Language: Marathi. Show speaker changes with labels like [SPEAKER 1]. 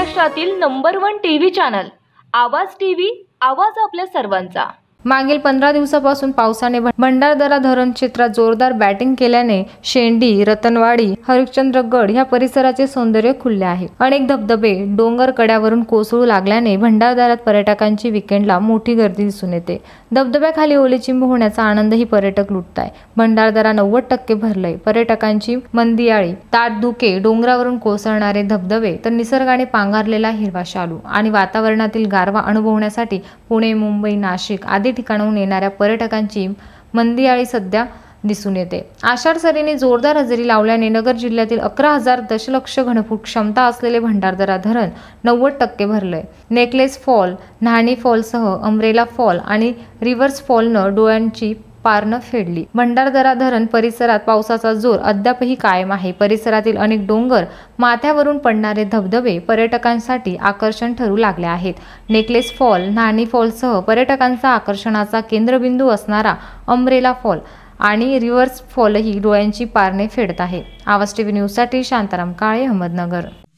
[SPEAKER 1] महाराष्ट्रातील number one T V channel Awaaz T V Awaaz आपल्या सर्वांचा
[SPEAKER 2] मागील पंधरा दिवसापासून पावसाने भंडारदरा धरण क्षेत्रात जोरदार बॅटिंग केल्याने शेंडी रतनवाडी हरिश्चंद्रगड या परिसराचे सौंदर्य खुलले आहे अनेक धबधबे डोंगर कड्यावरून कोसळू लागल्याने भंडारदऱ्यात पर्यटकांची विकेंडला मोठी गर्दी दिसून येते धबधब्याखाली ओलेचिंब होण्याचा आनंदही पर्यटक लुटत आहे भंडारदरा नव्वद टक्के भरलंय पर्यटकांची मंदियाळी ताट धुके डोंगरावरून कोसळणारे धबधबे तर निसर्गाने पांघरलेला हिरवा शालू आणि वातावरणातील गारवा अनुभवण्यासाठी पुणे मुंबई नाशिक आदी ठिकाणाहून येणाऱ्या पर्यटकांची मंदियाळी सध्या दिसून येते आषाढ सरीने जोरदार हजेरी लावल्याने नगर जिल्ह्यातील अकरा हजार दशलक्ष घनफूट क्षमता असलेले भंडारदरा धरण नव्वद टक्के भरलंय नेकलेस फॉल न्हाणी फॉलसह अमरेला फॉल आणि रिव्हर्स फॉलनं डोळ्यांची पारनं फेडली भंडारदरा धरण परिसरात पावसाचा जोर अद्यापही कायम आहे परिसरातील अनेक डोंगर माथ्यावरून पडणारे धबधबे पर्यटकांसाठी आकर्षण ठरू लागले आहेत नेकलेस फॉल नाणी फॉलसह पर्यटकांचा आकर्षणाचा केंद्रबिंदू असणारा अम्ब्रेला फॉल आणि रिव्हर्स फॉलही डोळ्यांची पारणे फेडत आहे आवाज टीव्ही न्यूजसाठी शांताराम काळे अहमदनगर